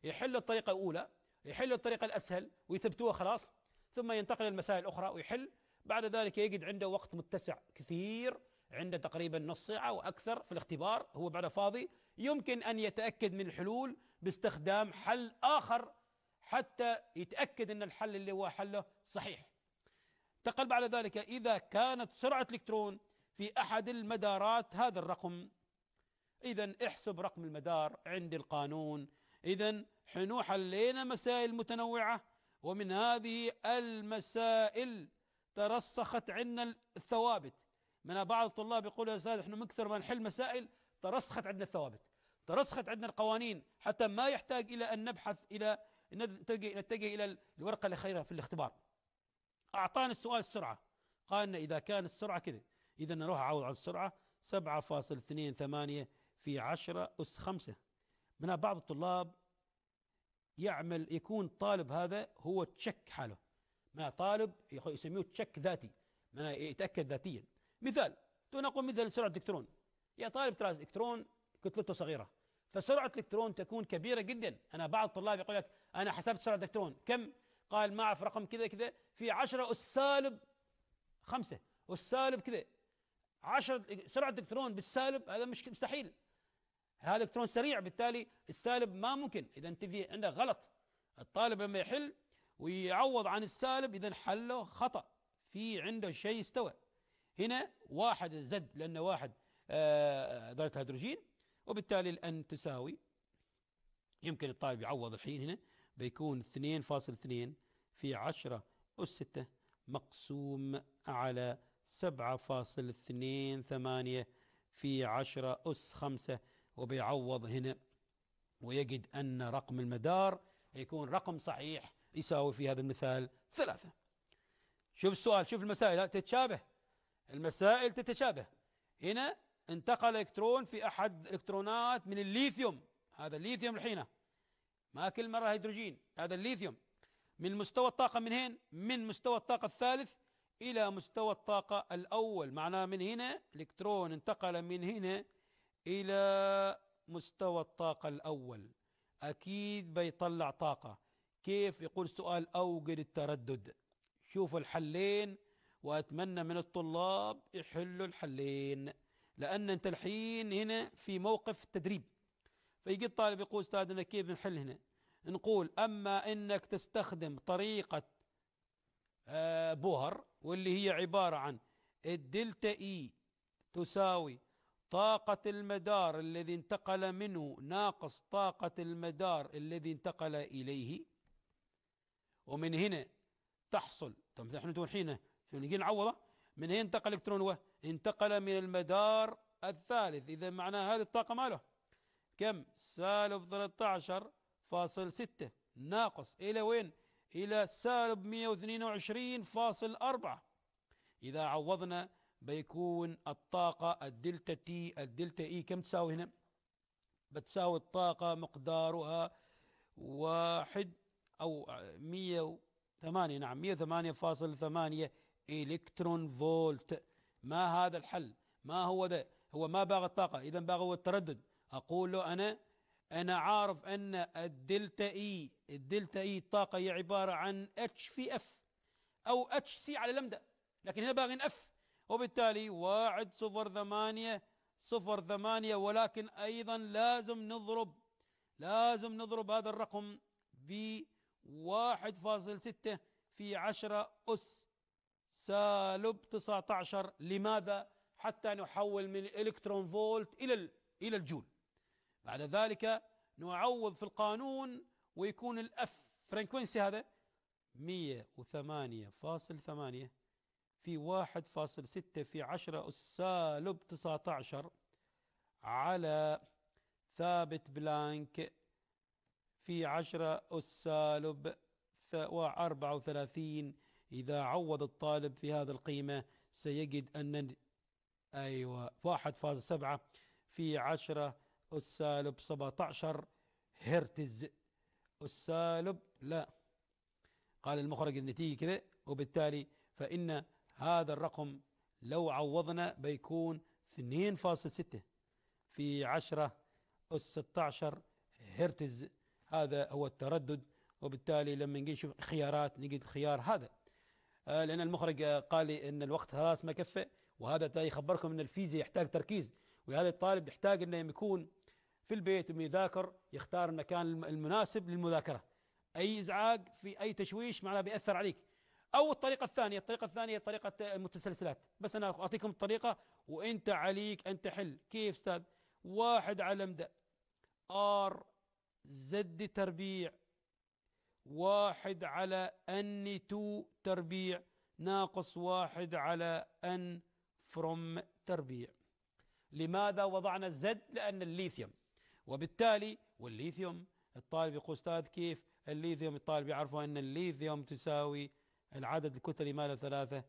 يحلوا الطريقه الاولى يحلوا الطريقه الاسهل ويثبتوها خلاص ثم ينتقل للمسائل الاخرى ويحل بعد ذلك يجد عنده وقت متسع كثير عنده تقريبا نص ساعه واكثر في الاختبار هو بعد فاضي يمكن ان يتاكد من الحلول باستخدام حل آخر حتى يتأكد أن الحل اللي هو حله صحيح تقل بعد ذلك إذا كانت سرعة الإلكترون في أحد المدارات هذا الرقم إذا احسب رقم المدار عند القانون إذا حنو حلينا مسائل متنوعة ومن هذه المسائل ترسخت عندنا الثوابت من بعض الطلاب يقول يا أستاذ احنا من كثر ما نحل مسائل ترسخت عندنا الثوابت ترسخت عندنا القوانين حتى ما يحتاج إلى أن نبحث إلى نتجه إلى الورقة الأخيرة في الاختبار أعطانا السؤال السرعة قالنا إذا كان السرعة كذا إذا نروح أعوض عن السرعة 7.28 في 10 أس 5 من بعض الطلاب يعمل يكون طالب هذا هو تشك حاله من طالب يسميه تشك ذاتي من يتأكد ذاتيا مثال نقول مثل سرعة الإلكترون يا طالب ترى الإلكترون كتلته صغيرة فسرعة الإلكترون تكون كبيرة جدا أنا بعض الطلاب يقول لك أنا حسبت سرعة الإلكترون كم قال ما أعرف رقم كذا كذا في 10 أس سالب 5 أس سالب كذا 10 سرعة الإلكترون بالسالب هذا مش مستحيل هذا الإلكترون سريع بالتالي السالب ما ممكن إذا أنت في عندك غلط الطالب لما يحل ويعوض عن السالب إذا حله خطأ في عنده شيء استوى هنا واحد زد لأنه واحد ذرة آه، هيدروجين وبالتالي الان تساوي يمكن الطالب يعوض الحين هنا بيكون 2.2 في 10 أس 6 مقسوم على 7.28 في 10 أس 5 وبيعوض هنا ويجد أن رقم المدار يكون رقم صحيح يساوي في هذا المثال ثلاثة شوف السؤال شوف المسائل تتشابه المسائل تتشابه هنا انتقل الكترون في احد الالكترونات من الليثيوم هذا الليثيوم الحين ما كل مره هيدروجين هذا الليثيوم من مستوى الطاقه من هين من مستوى الطاقه الثالث الى مستوى الطاقه الاول معناه من هنا الكترون انتقل من هنا الى مستوى الطاقه الاول اكيد بيطلع طاقه كيف يقول سؤال اوجد التردد شوفوا الحلين واتمنى من الطلاب يحلوا الحلين لأن أنت الحين هنا في موقف التدريب فيجي الطالب يقول أستاذنا كيف بنحل هنا نقول أما أنك تستخدم طريقة آه، بوهر واللي هي عبارة عن الدلتا إي تساوي طاقة المدار الذي انتقل منه ناقص طاقة المدار الذي انتقل إليه ومن هنا تحصل طب نحن الحين نجي نعوضه من هنا انتقل الكترون هو انتقل من المدار الثالث اذا معناه هذه الطاقه ماله كم سالب 13 فاصل 6 ناقص الى وين الى سالب 122 فاصل 4 اذا عوضنا بيكون الطاقه الدلتا تي الدلتا اي e كم تساوي هنا بتساوي الطاقه مقدارها واحد او 108 نعم 108.8 إلكترون فولت ما هذا الحل ما هو ذا هو ما باغى الطاقة إذا باغى هو التردد أقول له أنا أنا عارف أن الدلتا إي e، الدلتا إي e الطاقة هي عبارة عن اتش في اف أو اتش سي على لمدة لكن هنا باغين اف وبالتالي واحد صفر ثمانية صفر ثمانية ولكن أيضا لازم نضرب لازم نضرب هذا الرقم ب 1.6 في 10 أس سالب 19 لماذا حتى نحول من الالكترون فولت الى الى الجول بعد ذلك نعوض في القانون ويكون الاف فريكونسي هذا 108.8 في 1.6 في 10 أس سالب 19 على ثابت بلانك في 10 أس سالب 34 إذا عوض الطالب في هذا القيمة سيجد أن أيوة واحد فاز سبعة في عشرة السالب 17 هرتز السالب لا قال المخرج النتيجة كذا وبالتالي فإن هذا الرقم لو عوضنا بيكون 2.6 في 10 أس 16 هرتز هذا هو التردد وبالتالي لما نجي نشوف خيارات نجد الخيار هذا آه، لان المخرج آه، قال لي ان الوقت خلاص ما كفى وهذا يخبركم ان الفيزياء يحتاج تركيز ولهذا الطالب يحتاج انه يكون في البيت يذاكر يختار المكان المناسب للمذاكره اي ازعاج في اي تشويش معناه بياثر عليك او الطريقه الثانيه الطريقه الثانيه طريقه المتسلسلات بس انا اعطيكم الطريقه وانت عليك ان تحل كيف استاذ واحد على مدى ار زد تربيع واحد على أن تو تربيع ناقص واحد على أن فروم تربيع لماذا وضعنا الزد لأن الليثيوم وبالتالي والليثيوم الطالب يقول أستاذ كيف الليثيوم الطالب يعرفوا أن الليثيوم تساوي العدد الكتلي ماله ثلاثة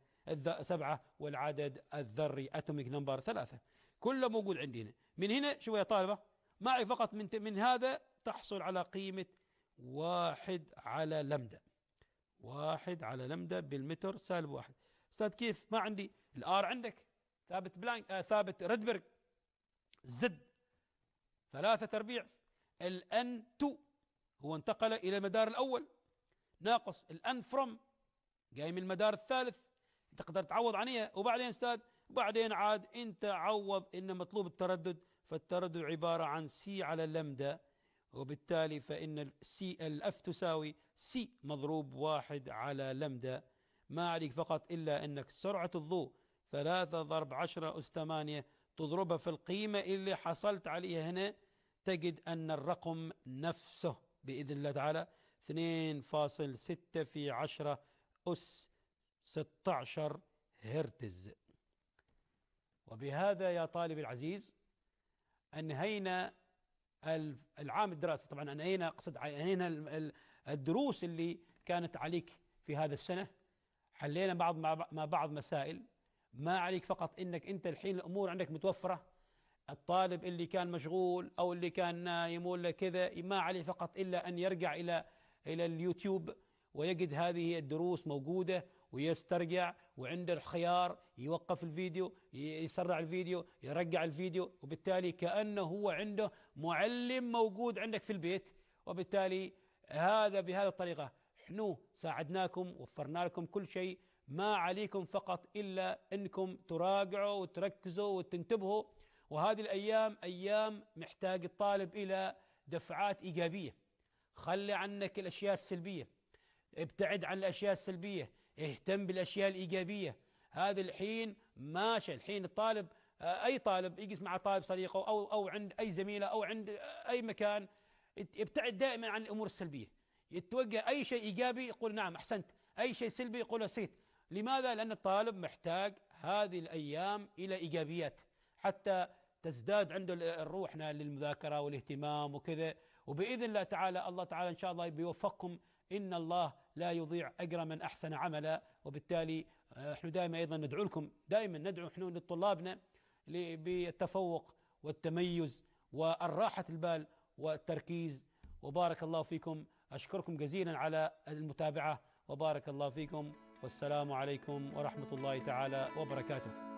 سبعة والعدد الذري اتوميك نمبر ثلاثة كله موجود عندنا من هنا شوية طالبة معي فقط من من هذا تحصل على قيمة واحد على لمدة واحد على لمدة بالمتر سالب واحد أستاذ كيف ما عندي الآر عندك ثابت بلانك آه ثابت ردبرج زد ثلاثة تربيع الان تو هو انتقل إلى المدار الأول ناقص الان فروم جاي من المدار الثالث تقدر تعوض عنها وبعدين أستاذ بعدين عاد أنت عوض إن مطلوب التردد فالتردد عبارة عن سي على اللمدة وبالتالي فإن سي الأف تساوي سي مضروب واحد على لمدة ما عليك فقط إلا أنك سرعة الضوء ثلاثة ضرب عشرة أس ثمانية تضربها في القيمة اللي حصلت عليها هنا تجد أن الرقم نفسه بإذن الله تعالى 2.6 في 10 أس 16 هرتز وبهذا يا طالب العزيز أنهينا العام الدراسي طبعا انا هنا اقصد هنا الدروس اللي كانت عليك في هذا السنه حلينا بعض مع بعض مسائل ما عليك فقط انك انت الحين الامور عندك متوفره الطالب اللي كان مشغول او اللي كان نايم ولا كذا ما عليه فقط الا ان يرجع الى الى اليوتيوب ويجد هذه الدروس موجوده ويسترجع وعنده الخيار يوقف الفيديو يسرع الفيديو يرجع الفيديو وبالتالي كأنه هو عنده معلم موجود عندك في البيت وبالتالي هذا بهذه الطريقة احنا ساعدناكم وفرنا لكم كل شيء ما عليكم فقط إلا أنكم تراجعوا وتركزوا وتنتبهوا وهذه الأيام أيام محتاج الطالب إلى دفعات إيجابية خلي عنك الأشياء السلبية ابتعد عن الأشياء السلبية اهتم بالأشياء الإيجابية هذا الحين ماشي الحين الطالب آه، أي طالب يجلس مع طالب صديقه أو أو عند أي زميلة أو عند أي مكان يبتعد دائما عن الأمور السلبية يتوجه أي شيء إيجابي يقول نعم أحسنت أي شيء سلبي يقول نسيت لماذا؟ لأن الطالب محتاج هذه الأيام إلى إيجابيات حتى تزداد عنده الروح للمذاكرة والاهتمام وكذا وبإذن الله تعالى الله تعالى إن شاء الله بيوفقكم إن الله لا يضيع أجر من أحسن عملا وبالتالي نحن آه، دائما أيضا ندعو لكم دائما ندعو نحن لطلابنا بالتفوق والتميز والراحة البال والتركيز وبارك الله فيكم أشكركم جزيلا على المتابعة وبارك الله فيكم والسلام عليكم ورحمة الله تعالى وبركاته